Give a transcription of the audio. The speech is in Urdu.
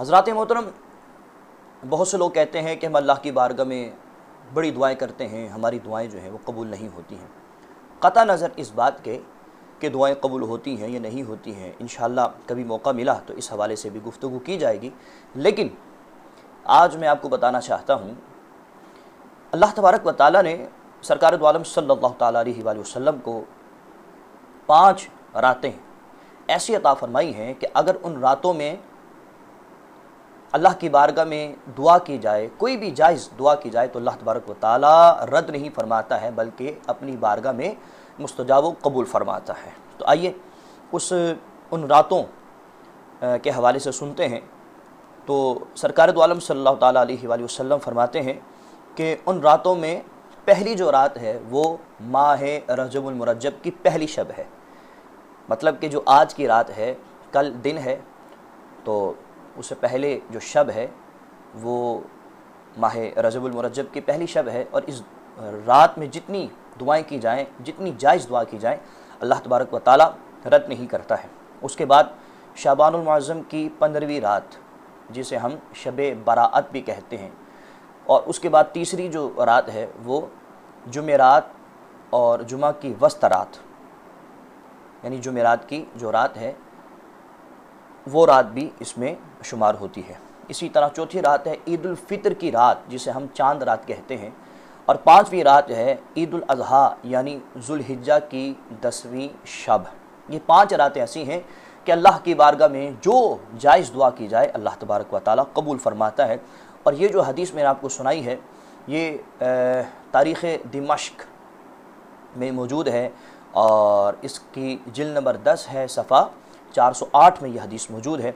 حضرات محترم بہت سے لوگ کہتے ہیں کہ ہم اللہ کی بارگاہ میں بڑی دعائیں کرتے ہیں ہماری دعائیں جو ہیں وہ قبول نہیں ہوتی ہیں قطع نظر اس بات کے کہ دعائیں قبول ہوتی ہیں یا نہیں ہوتی ہیں انشاءاللہ کبھی موقع ملا تو اس حوالے سے بھی گفتگو کی جائے گی لیکن آج میں آپ کو بتانا چاہتا ہوں اللہ تبارک و تعالیٰ نے سرکار دعالم صلی اللہ تعالیٰ علیہ وسلم کو پانچ راتیں ایسی عطا فرمائی ہیں کہ اگر ان راتوں میں اللہ کی بارگاہ میں دعا کی جائے کوئی بھی جائز دعا کی جائے تو اللہ تبارک و تعالیٰ رد نہیں فرماتا ہے بلکہ اپنی بارگاہ میں مستجاو و قبول فرماتا ہے تو آئیے اس ان راتوں کے حوالے سے سنتے ہیں تو سرکار دعالم صلی اللہ تعالیٰ علیہ وآلہ وسلم فرماتے ہیں کہ ان راتوں میں پہلی جو رات ہے وہ ماہ رجب المرجب کی پہلی شب ہے مطلب کہ جو آج کی رات ہے کل دن ہے تو اس سے پہلے جو شب ہے وہ ماہ رضب المرجب کی پہلی شب ہے اور اس رات میں جتنی دعائیں کی جائیں جتنی جائز دعا کی جائیں اللہ تبارک و تعالیٰ رد نہیں کرتا ہے اس کے بعد شابان المعظم کی پندرہویں رات جسے ہم شب براعت بھی کہتے ہیں اور اس کے بعد تیسری جو رات ہے وہ جمعرات اور جمعہ کی وسط رات یعنی جمعرات کی جو رات ہے وہ رات بھی اس میں شمار ہوتی ہے اسی طرح چوتھی رات ہے عید الفطر کی رات جسے ہم چاند رات کہتے ہیں اور پانچویں رات ہے عید الاضحیٰ یعنی ذوالحجہ کی دسویں شب یہ پانچ راتیں ایسی ہیں کہ اللہ کی بارگاہ میں جو جائز دعا کی جائے اللہ تبارک و تعالیٰ قبول فرماتا ہے اور یہ جو حدیث میں نے آپ کو سنائی ہے یہ تاریخ دمشق میں موجود ہے اور اس کی جل نمبر دس ہے صفحہ چار سو آٹھ میں یہ حدیث موجود ہے